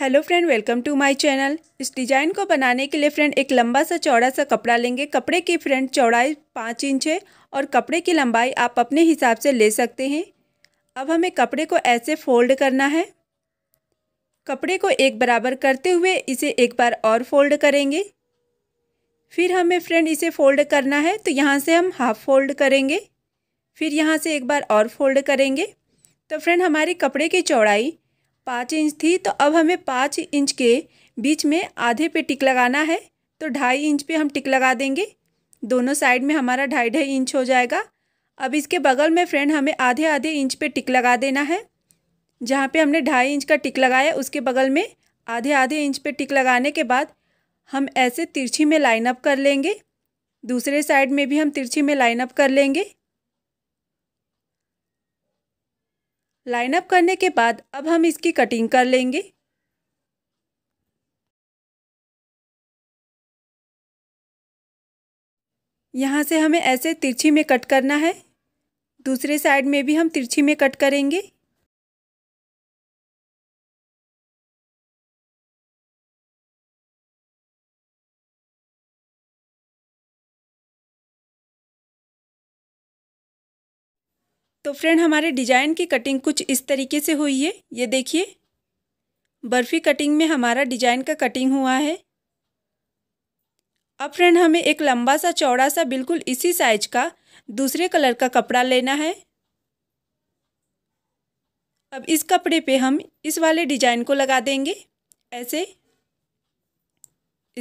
hello friend welcome to my channel इस design को बनाने के लिए फ्रेंड एक लंबा सा चौड़ा सा कपड़ा लेंगे कपड़े की फ्रेंड चौड़ाई पाँच इंच है और कपड़े की लंबाई आप अपने हिसाब से ले सकते हैं अब हमें कपड़े को ऐसे फोल्ड करना है कपड़े को एक बराबर करते हुए इसे एक बार और फोल्ड करेंगे फिर हमें फ्रेंड इसे फोल्ड करना है तो यहाँ से हम हाफ फोल्ड करेंगे फिर यहाँ से एक बार और फोल्ड करेंगे तो फ्रेंड हमारे कपड़े की चौड़ाई पाँच इंच थी तो अब हमें पाँच इंच के बीच में आधे पे टिक लगाना है तो ढाई इंच पे हम टिक लगा देंगे दोनों साइड में हमारा ढाई ढाई इंच हो जाएगा अब इसके बगल में फ्रेंड हमें आधे आधे इंच पे टिक लगा देना है जहाँ पे हमने ढाई इंच का टिक लगाया उसके बगल में आधे आधे इंच पे टिक लगाने के बाद हम ऐसे तिरछी में लाइनअप कर लेंगे दूसरे साइड में भी हम तिरछी में लाइनअप कर लेंगे लाइनअप करने के बाद अब हम इसकी कटिंग कर लेंगे यहाँ से हमें ऐसे तिरछी में कट करना है दूसरे साइड में भी हम तिरछी में कट करेंगे तो फ्रेंड हमारे डिजाइन की कटिंग कुछ इस तरीके से हुई है ये देखिए बर्फ़ी कटिंग में हमारा डिजाइन का कटिंग हुआ है अब फ्रेंड हमें एक लंबा सा चौड़ा सा बिल्कुल इसी साइज का दूसरे कलर का कपड़ा लेना है अब इस कपड़े पे हम इस वाले डिजाइन को लगा देंगे ऐसे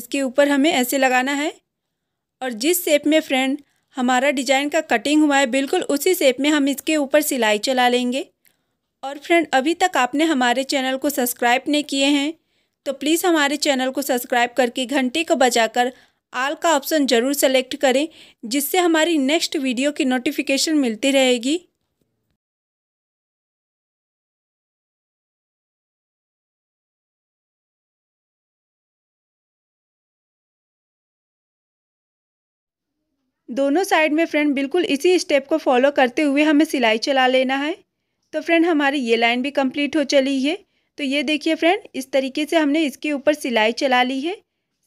इसके ऊपर हमें ऐसे लगाना है और जिस शेप में फ्रेंड हमारा डिजाइन का कटिंग हुआ है बिल्कुल उसी शेप में हम इसके ऊपर सिलाई चला लेंगे और फ्रेंड अभी तक आपने हमारे चैनल को सब्सक्राइब नहीं किए हैं तो प्लीज़ हमारे चैनल को सब्सक्राइब करके घंटे को बजाकर आल का ऑप्शन ज़रूर सेलेक्ट करें जिससे हमारी नेक्स्ट वीडियो की नोटिफिकेशन मिलती रहेगी दोनों साइड में फ्रेंड बिल्कुल इसी स्टेप को फॉलो करते हुए हमें सिलाई चला लेना है तो फ्रेंड हमारी ये लाइन भी कंप्लीट हो चली है तो ये देखिए फ्रेंड इस तरीके से हमने इसके ऊपर सिलाई चला ली है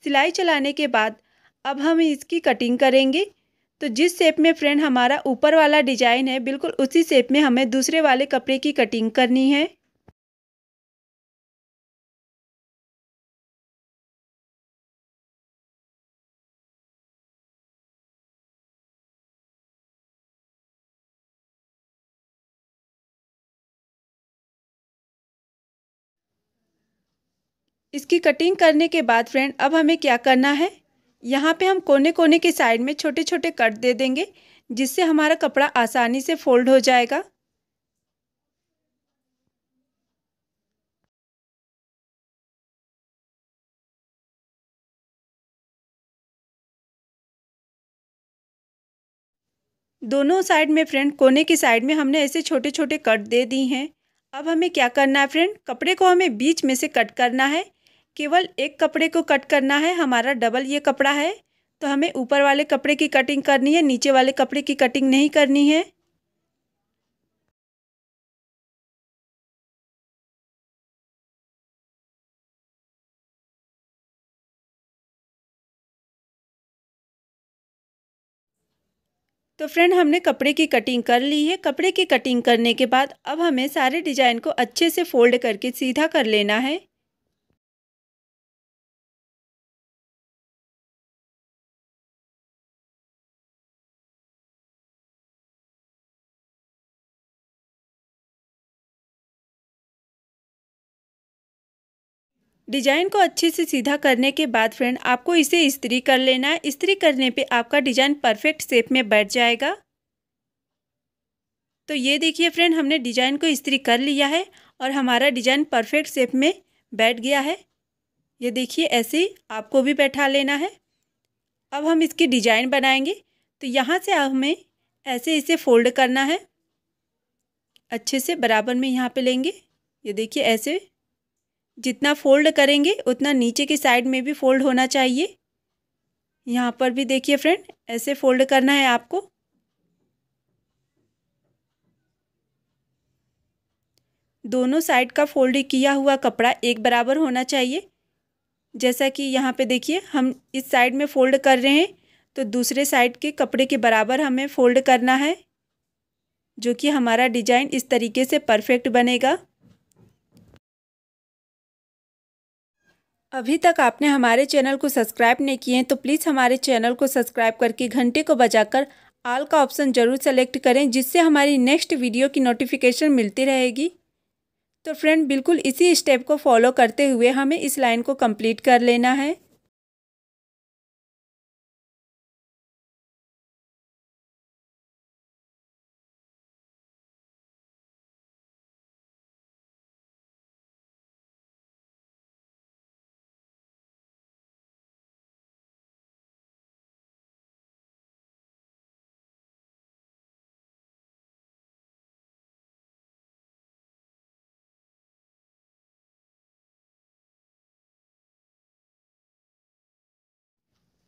सिलाई चलाने के बाद अब हम इसकी कटिंग करेंगे तो जिस शेप में फ्रेंड हमारा ऊपर वाला डिजाइन है बिल्कुल उसी शेप में हमें दूसरे वाले कपड़े की कटिंग करनी है इसकी कटिंग करने के बाद फ्रेंड अब हमें क्या करना है यहाँ पे हम कोने कोने के साइड में छोटे छोटे कट दे देंगे जिससे हमारा कपड़ा आसानी से फोल्ड हो जाएगा दोनों साइड में फ्रेंड कोने की साइड में हमने ऐसे छोटे छोटे कट दे दी हैं अब हमें क्या करना है फ्रेंड कपड़े को हमें बीच में से कट करना है केवल एक कपड़े को कट करना है हमारा डबल ये कपड़ा है तो हमें ऊपर वाले कपड़े की कटिंग करनी है नीचे वाले कपड़े की कटिंग नहीं करनी है तो फ्रेंड हमने कपड़े की कटिंग कर ली है कपड़े की कटिंग करने के बाद अब हमें सारे डिजाइन को अच्छे से फोल्ड करके सीधा कर लेना है डिजाइन को अच्छे से सीधा करने के बाद फ्रेंड आपको इसे इस्त्री कर लेना है इस्त्री करने पे आपका डिजाइन परफेक्ट शेप में बैठ जाएगा तो ये देखिए फ्रेंड हमने डिजाइन को इस्त्री कर लिया है और हमारा डिजाइन परफेक्ट शेप में बैठ गया है ये देखिए ऐसे आपको भी बैठा लेना है अब हम इसकी डिजाइन बनाएंगे तो यहाँ से हमें ऐसे इसे फोल्ड करना है अच्छे से बराबर में यहाँ पे लेंगे ये देखिए ऐसे जितना फोल्ड करेंगे उतना नीचे की साइड में भी फोल्ड होना चाहिए यहाँ पर भी देखिए फ्रेंड ऐसे फोल्ड करना है आपको दोनों साइड का फोल्ड किया हुआ कपड़ा एक बराबर होना चाहिए जैसा कि यहाँ पे देखिए हम इस साइड में फोल्ड कर रहे हैं तो दूसरे साइड के कपड़े के बराबर हमें फोल्ड करना है जो कि हमारा डिजाइन इस तरीके से परफेक्ट बनेगा अभी तक आपने हमारे चैनल को सब्सक्राइब नहीं किए हैं तो प्लीज़ हमारे चैनल को सब्सक्राइब करके घंटे को बजाकर आल का ऑप्शन ज़रूर सेलेक्ट करें जिससे हमारी नेक्स्ट वीडियो की नोटिफिकेशन मिलती रहेगी तो फ्रेंड बिल्कुल इसी स्टेप को फॉलो करते हुए हमें इस लाइन को कंप्लीट कर लेना है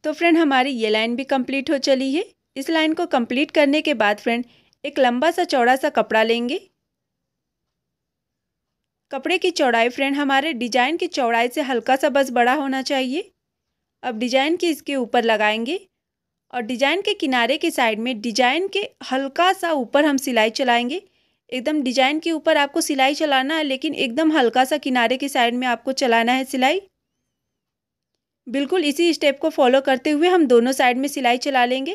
तो फ्रेंड हमारी ये लाइन भी कंप्लीट हो चली है इस लाइन को कंप्लीट करने के बाद फ्रेंड एक लंबा सा चौड़ा सा कपड़ा लेंगे कपड़े की चौड़ाई फ्रेंड हमारे डिजाइन की चौड़ाई से हल्का सा बस बड़ा होना चाहिए अब डिजाइन की इसके ऊपर लगाएंगे और डिजाइन के किनारे के साइड में डिजाइन के हल्का सा ऊपर हम सिलाई चलाएंगे एकदम डिजाइन के ऊपर आपको सिलाई चलाना है लेकिन एकदम हल्का सा किनारे के साइड में आपको चलाना है सिलाई बिल्कुल इसी स्टेप को फॉलो करते हुए हम दोनों साइड में सिलाई चला लेंगे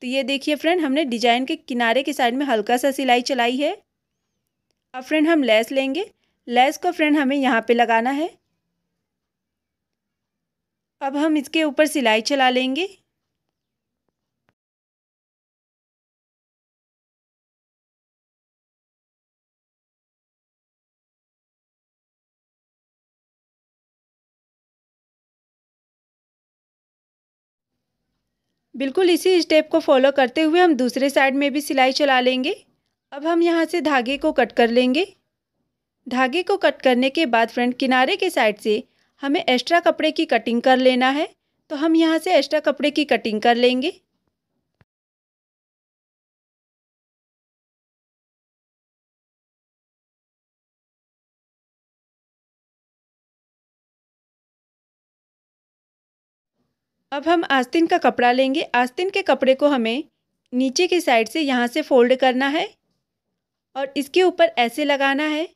तो ये देखिए फ्रेंड हमने डिजाइन के किनारे के साइड में हल्का सा सिलाई चलाई है अब फ्रेंड हम लेस लेंगे लेस को फ्रेंड हमें यहाँ पे लगाना है अब हम इसके ऊपर सिलाई चला लेंगे बिल्कुल इसी स्टेप को फॉलो करते हुए हम दूसरे साइड में भी सिलाई चला लेंगे अब हम यहाँ से धागे को कट कर लेंगे धागे को कट करने के बाद फ्रंट किनारे के साइड से हमें एक्स्ट्रा कपड़े की कटिंग कर लेना है तो हम यहाँ से एक्स्ट्रा कपड़े की कटिंग कर लेंगे अब हम आस्तीन का कपड़ा लेंगे आस्तीन के कपड़े को हमें नीचे की साइड से यहाँ से फोल्ड करना है और इसके ऊपर ऐसे लगाना है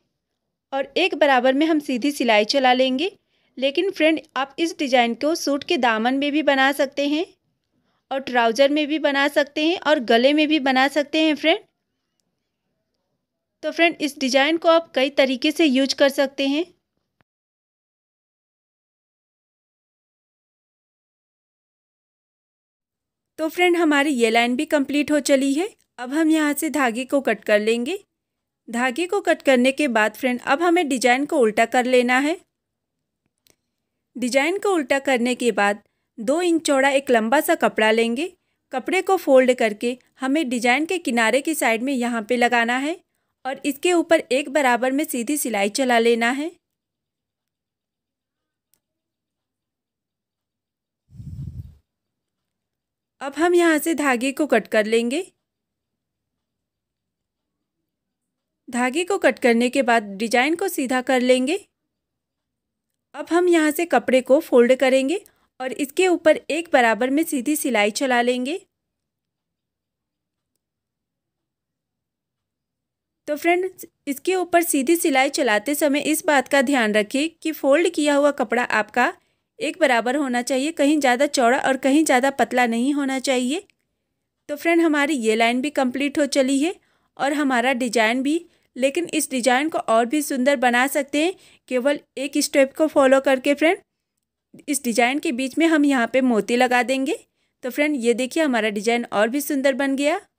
और एक बराबर में हम सीधी सिलाई चला लेंगे लेकिन फ्रेंड आप इस डिज़ाइन को सूट के दामन में भी बना सकते हैं और ट्राउज़र में भी बना सकते हैं और गले में भी बना सकते हैं फ्रेंड तो फ्रेंड इस डिज़ाइन को आप कई तरीके से यूज कर सकते हैं तो फ्रेंड हमारी ये लाइन भी कंप्लीट हो चली है अब हम यहाँ से धागे को कट कर लेंगे धागे को कट करने के बाद फ्रेंड अब हमें डिजाइन को उल्टा कर लेना है डिजाइन को उल्टा करने के बाद दो इंच चौड़ा एक लंबा सा कपड़ा लेंगे कपड़े को फोल्ड करके हमें डिजाइन के किनारे की साइड में यहाँ पे लगाना है और इसके ऊपर एक बराबर में सीधी सिलाई चला लेना है अब हम यहाँ से धागे को कट कर लेंगे धागे को कट करने के बाद डिजाइन को सीधा कर लेंगे अब हम यहाँ से कपड़े को फोल्ड करेंगे और इसके ऊपर एक बराबर में सीधी सिलाई चला लेंगे तो फ्रेंड्स इसके ऊपर सीधी सिलाई चलाते समय इस बात का ध्यान रखें कि फोल्ड किया हुआ कपड़ा आपका एक बराबर होना चाहिए कहीं ज़्यादा चौड़ा और कहीं ज़्यादा पतला नहीं होना चाहिए तो फ्रेंड हमारी ये लाइन भी कंप्लीट हो चली है और हमारा डिजाइन भी लेकिन इस डिजाइन को और भी सुंदर बना सकते हैं केवल एक स्टेप को फॉलो करके फ्रेंड इस डिजाइन के बीच में हम यहाँ पे मोती लगा देंगे तो फ्रेंड ये देखिए हमारा डिजाइन और भी सुंदर बन गया